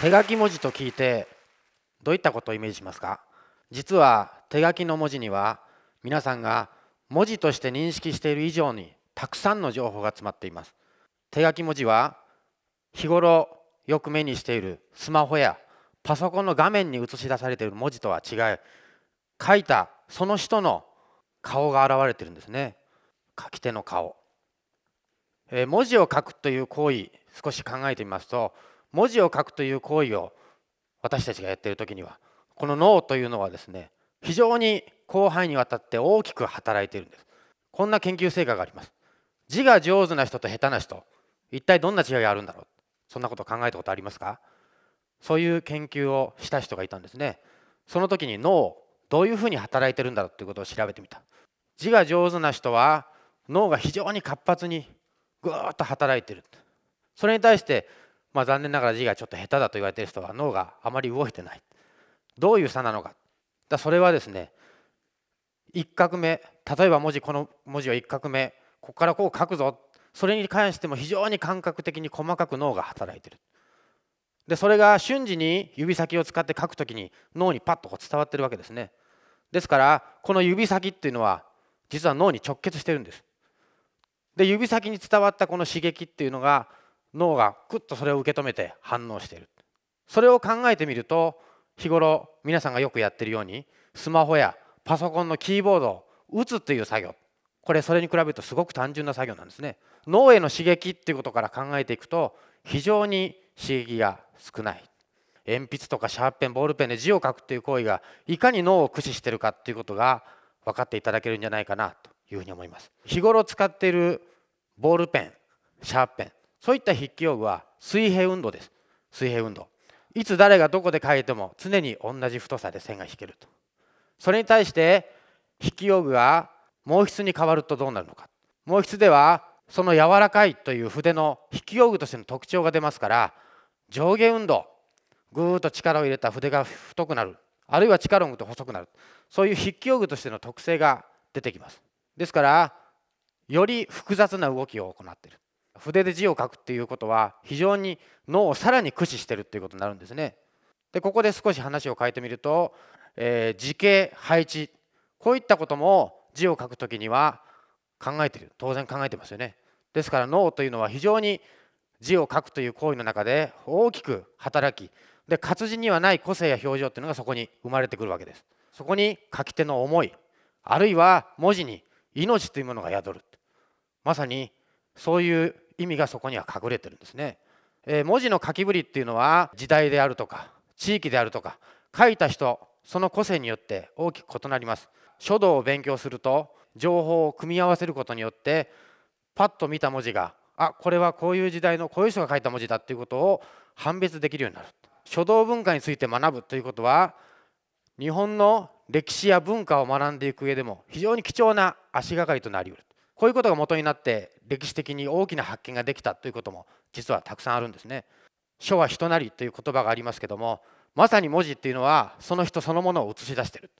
手書き文字と聞いてどういったことをイメージしますか実は手書きの文字には皆さんが文字として認識している以上にたくさんの情報が詰まっています手書き文字は日頃よく目にしているスマホやパソコンの画面に映し出されている文字とは違い書いたその人の顔が現れてるんですね書き手の顔、えー、文字を書くという行為少し考えてみますと文字を書くという行為を私たちがやっている時にはこの脳というのはですね非常に広範囲にわたって大きく働いているんですこんな研究成果があります字が上手な人と下手な人一体どんな違いがあるんだろうそんなこと考えたことありますかそういう研究をした人がいたんですねその時に脳どういうふうに働いてるんだろうということを調べてみた字が上手な人は脳が非常に活発にぐーっと働いてるそれに対してまあ、残念ながら字がちょっと下手だと言われている人は脳があまり動いてないどういう差なのかだそれはですね一画目例えば文字この文字を一画目ここからこう書くぞそれに関しても非常に感覚的に細かく脳が働いてるでそれが瞬時に指先を使って書くときに脳にパッとこう伝わってるわけですねですからこの指先っていうのは実は脳に直結してるんですで指先に伝わったこの刺激っていうのが脳がクッとそれを受け止めて反応しているそれを考えてみると日頃皆さんがよくやってるようにスマホやパソコンのキーボードを打つという作業これそれに比べるとすごく単純な作業なんですね脳への刺激っていうことから考えていくと非常に刺激が少ない鉛筆とかシャーペンボールペンで字を書くっていう行為がいかに脳を駆使してるかっていうことが分かっていただけるんじゃないかなというふうに思います日頃使っているボールペンシャーペンそういった筆記用具は水平運動です水平運動いつ誰がどこで書いても常に同じ太さで線が引けるとそれに対して筆記用具が毛筆に変わるとどうなるのか毛筆ではその柔らかいという筆の筆記用具としての特徴が出ますから上下運動ぐーっと力を入れた筆が太くなるあるいは力を抜くと細くなるそういう筆記用具としての特性が出てきますですからより複雑な動きを行っている筆で字を書くっていうことは非常に脳をさらに駆使してるっていうことになるんですね。でここで少し話を変えてみると、えー、字形配置こういったことも字を書く時には考えてる当然考えてますよね。ですから脳というのは非常に字を書くという行為の中で大きく働きで活字にはない個性や表情っていうのがそこに生まれてくるわけです。そこに書き手の思いあるいは文字に命というものが宿るまさにそういう意味がそこには隠れてるんですね、えー、文字の書きぶりっていうのは時代であるとか地域であるとか書いた人その個性によって大きく異なります書道を勉強すると情報を組み合わせることによってパッと見た文字があこれはこういう時代のこういう人が書いた文字だっていうことを判別できるようになる書道文化について学ぶということは日本の歴史や文化を学んでいく上でも非常に貴重な足がかりとなりうるこういうことが元になって歴史的に大きな発見ができたということも実はたくさんあるんですね。書は人なりという言葉がありますけどもまさに文字っていうのはその人そのものを映し出している。